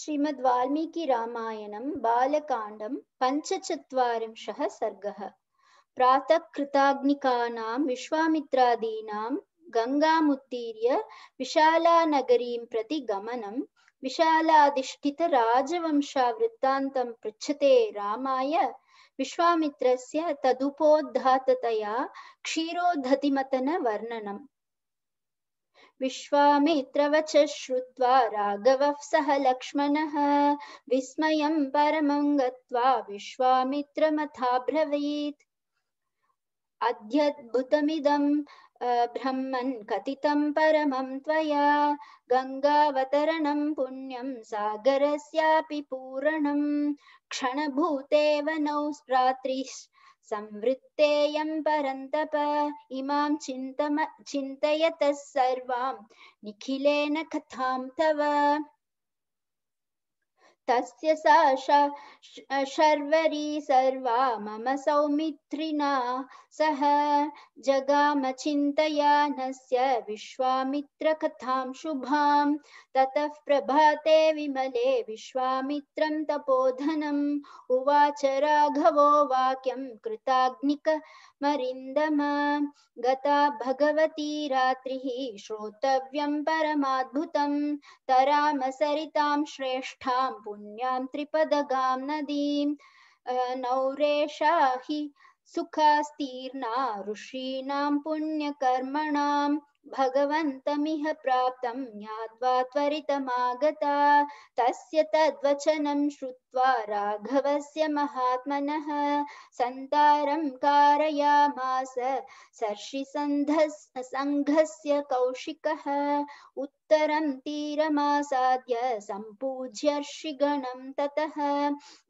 श्रीमद् वाल्मीकि रामायणं बालकाण्डं पञ्चचत्वारिंशः सर्गः प्रातः कृताग्निकानां विश्वामित्रादीनां गङ्गामुत्तीर्य विशालानगरीं प्रति गमनं विशालाधिष्ठितराजवंशावृत्तान्तं पृच्छते रामाय विश्वामित्रस्य तदुपोद्धाततया क्षीरोद्धतिमतनवर्णनम् विश्वामित्रवच श्रुत्वा राघवः सह लक्ष्मणः विस्मयं परमं गत्वा विश्वामित्रमथाब्रवीत् अद्यद्भुतमिदं ब्रह्मन् कथितं परमं त्वया गङ्गावतरणं पुण्यं सागरस्यापि पूरणं क्षणभूतेव नौ रात्रिः संवृत्तेयं परन्तप इमां चिन्तम चिन्तयतः सर्वां निखिलेन कथां तव तस्य सा शर्वरी सर्वा मम सौमित्रिणा सह जगामचिन्तयानस्य विश्वामित्रकथां शुभां ततः प्रभाते विमले विश्वामित्रं तपोधनम् उवाच राघवो वाक्यं कृताग्निकमरिन्दम गता भगवती रात्रिः श्रोतव्यं परमाद्भुतं तराम सरितां श्रेष्ठां पुण्यां त्रिपदगां नदीं नौरेषा हि सुखास्तीर्णा ऋषीणां पुण्यकर्मणां भगवन्तमिह प्राप्तं ज्ञात्वा त्वरितमागता तस्य तद्वचनं श्रुत्वा राघवस्य महात्मनः सन्तारं कारयामास सङ्घस्य कौशिकः उत्तरं तीरमासाद्य सम्पूज्यर्षिगणं ततः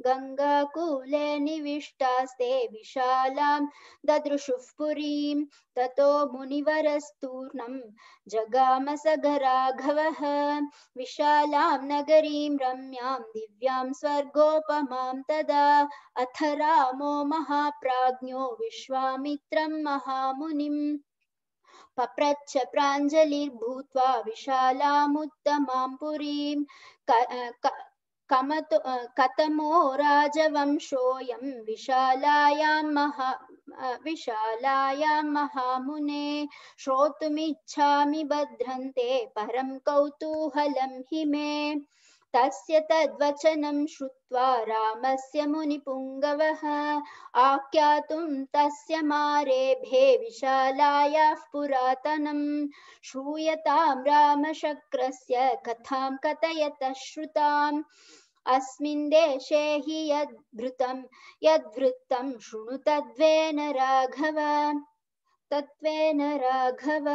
गङ्गाकूले निविष्टास्ते विशालां ददृशुः पुरीं ततो मुनिवरस्तूर्णं जगामसगराघवः विशालां नगरीं रम्यां दिव्यां स्वर्ग सर्गोपमां तदा अथ रामो महाप्राज्ञो विश्वामित्रं महामुनिम् पप्रच्छ प्राञ्जलिर्भूत्वा विशालामुत्तमां पुरीं कमतो कतमो राजवंशोऽयं विशालायां महा विशालायां महामुने श्रोतुमिच्छामि भद्रन्ते परं कौतूहलं हि मे तस्य तद्वचनं श्रुत्वा रामस्य मुनिपुङ्गवः आख्यातुं तस्य मारेभे विशालायाः पुरातनं श्रूयतां रामशक्रस्य कथां कथयतः श्रुताम् अस्मिन् देशे हि यद्भृतं यद्वृत्तं शृणु तद्वेन राघव तत्त्वेन राघव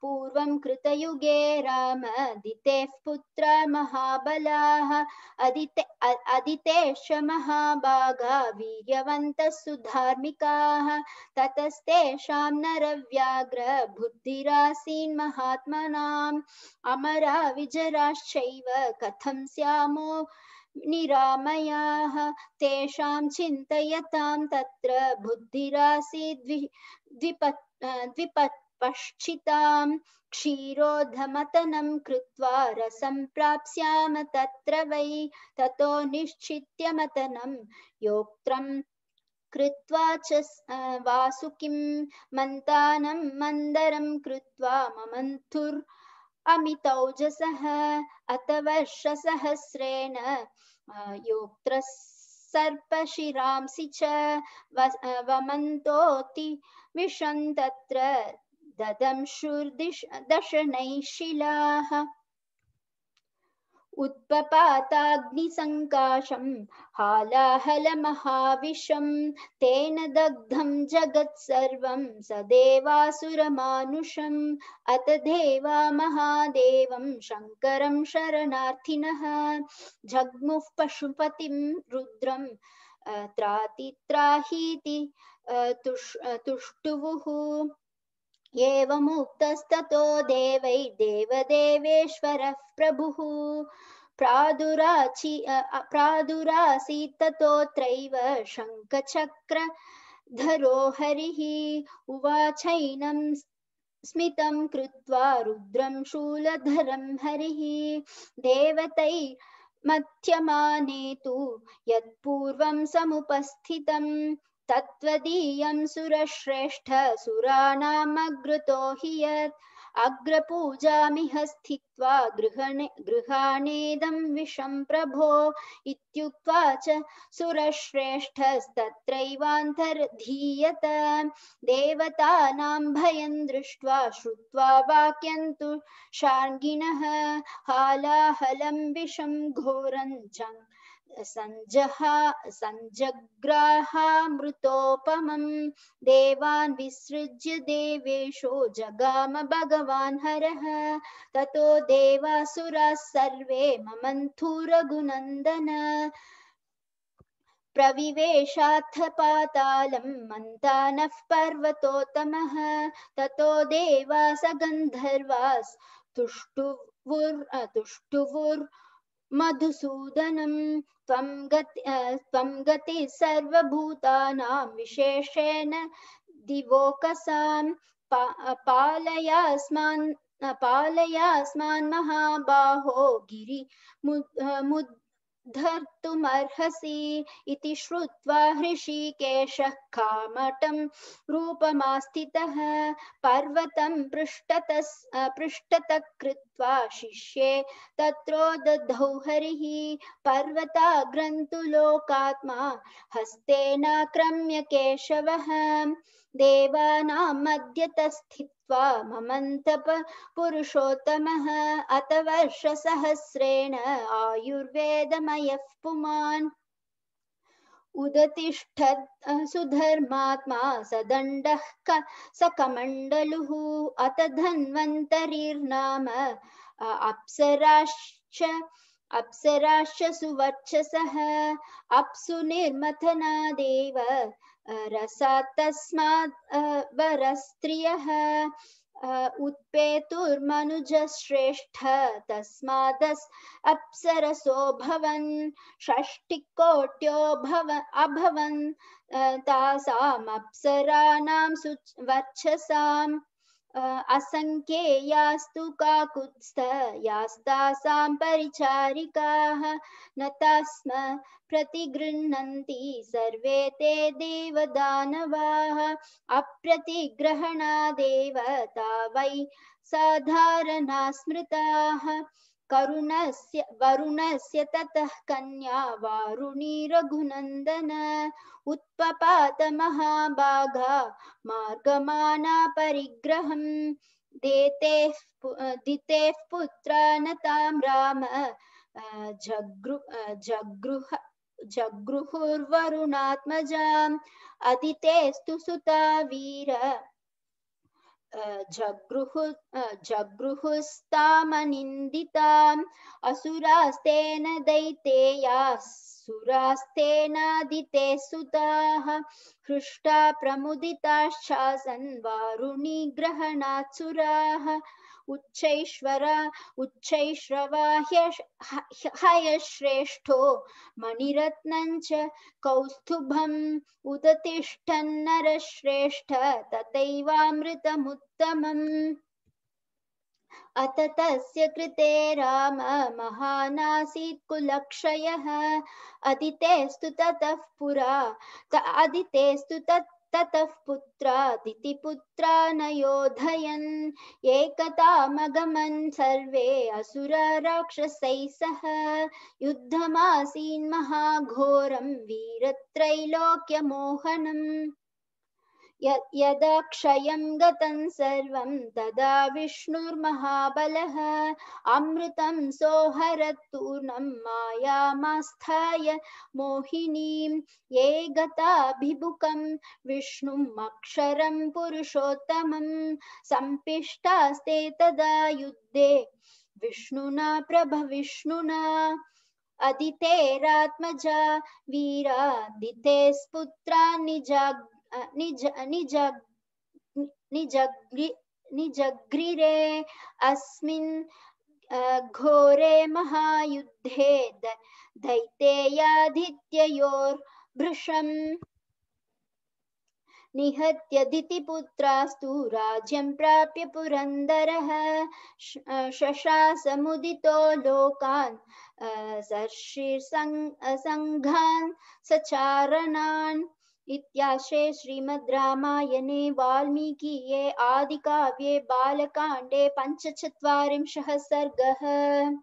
पूर्वं कृतयुगे रामादितेः पुत्र महाबलाः अदिते अदितेश महाभागा वीर्यवन्तः सुधार्मिकाः ततस्तेषां नरव्याघ्र बुद्धिरासीन् महात्मनाम् अमरा विजराश्चैव कथं स्यामो निरामयाः तेषां चिन्तयतां तत्र बुद्धिरासीद् द्वि द्विपत् द्विपत् क्षीरोधमतनं कृत्वा रसं प्राप्स्याम तत्र वै ततो निश्चित्य मतनं योक्त्रं कृत्वा च वासुकिं मन्तानं मन्दरं कृत्वा ममन्थुर् अमितौजसः अथ वर्षसहस्रेण योक्त्र सर्पशिरांसि च वमन्तोति विशन्तत्र तत्र ददंशुर्दिश दशनैः शिलाः उत्पपाताग्निसङ्काशं हालाहलमहाविशं तेन दग्धं जगत्सर्वं स देवासुरमानुषम् अत देवा महादेवं शङ्करं शरणार्थिनः जग्मुः पशुपतिं रुद्रं त्रातित्राहीति तुष् तुष्टुवुः एवमुक्तस्ततो देवै देवदेवेश्वरः प्रभुः प्रादुराचि प्रादुरासीत्ततोऽत्रैव शङ्खचक्रधरो हरिः उवाचैनं स्मितं कृत्वा रुद्रं शूलधरं हरिः देवतै तु यत्पूर्वं समुपस्थितम् तत्वदीयं सुरश्रेष्ठ सुराणामग्रुतो हि यत् अग्रपूजामिह स्थित्वा गृहणे गृहाणेदं विषं प्रभो इत्युक्त्वा च सुरश्रेष्ठस्तत्रैवान्तर्धीयत देवतानां भयं दृष्ट्वा श्रुत्वा वाक्यं तु शार्ङ्गिणः हालाहलं विषं घोरञ्च सञ्जः सञ्जग्राहामृतोपमं देवान् विसृज्य देवेशो जगाम भगवान् हरः ततो देवासुराः सर्वे ममन्थु रघुनन्दन प्रविवेशाथ पातालं मन्तानः पर्वतोत्तमः ततो देवासगन्धर्वास् तुष्टुवुर् तुष्टुवुर् मधुसूदनं त्वं गति त्वं गतिः सर्वभूतानां विशेषेण दिवोकसां पालयास्मान् पालयास्मान् महाबाहो गिरि मुद, मुद धर्तुमर्हसि इति श्रुत्वा हृषिकेशः कामटं रूपमास्थितः पर्वतं पृष्ठतस् पृष्ठतः कृत्वा शिष्ये तत्रो दधौ हरिः हस्तेनाक्रम्य केशवः देवानां मध्यतस्थित ममन्तप पुरुषोत्तमः अथ वर्षसहस्रेण आयुर्वेदमयः पुमान् उदतिष्ठ सुधर्मात्मा सदण्डः क सकमण्डलुः अत धन्वन्तरीर्नाम अप्सराश्च अप्सराश्चसुवर्चसः अप्सु निर्मथनादेव रसात् तस्मात् वरस्त्रियः उत्पेतुर्मनुजश्रेष्ठ तस्मादस् अप्सरसो भवन् षष्टिकोट्यो भव अभवन् तासाम् अप्सराणां सु वर्चसाम् असङ्ख्येयास्तु काकुत्स्थयास्तासां परिचारिकाः न तस्म प्रतिगृह्णन्ति सर्वे ते देवदानवाः अप्रतिग्रहणादेव तावै साधारणा स्मृताः वरुणस्य ततः कन्या वारुणी रघुनन्दन उत्पपातमहाभागा मार्गमाना परिग्रहम् देतेः दितेः पुत्र न तां राम जगृ जगृह जगृहुर्वरुणात्मजाम् अदितेस्तु सुता वीर जगृहु जगृहुस्तामनिन्दिताम् असुरास्तेन दैतेयाः सुरास्तेनादिते सुताः हृष्टा प्रमुदिताश्चासन् वारुणीग्रहणात्सुराः उच्चैश्वर उच्चैश्रव हयश्रेष्ठो मणिरत्नञ्च कौस्तुभम् उदतिष्ठन्नरश्रेष्ठ तथैवामृतमुत्तमम् अत तस्य कृते राम महानासीत् कुलक्षयः अदितेस्तु ततः पुरा अदितेस्तु तत् ततः पुत्रादिति पुत्रानयोधयन् एकतामगमन् सर्वे असुरराक्षसैः सह युद्धमासीन्महाघोरं वीरत्रैलोक्यमोहनम् यदा क्षयं गतं सर्वं तदा विष्णुर्महाबलः अमृतं सोहरत्तूर्णं मायामास्थाय मोहिनीं ये गताभिमुखं विष्णुम् अक्षरं पुरुषोत्तमं सम्पिष्टास्ते तदा युद्धे विष्णुना प्रभविष्णुना अदितेरात्मजा वीरादितेस्पुत्रा निजाग् निज निजग्रिरे अस्मिन् घोरे महायुद्धे दैतेयाधित्ययोर्भृशम् निहत्य पुत्रास्तु राज्यं प्राप्य पुरन्दरः शशासमुदितो लोकान् सर्षिसङ्घान् सचारणान् इत्याश्रे श्रीमद्रामायणे वाल्मीकीये आदिकाव्ये बालकाण्डे पञ्चचत्वारिंशः सर्गः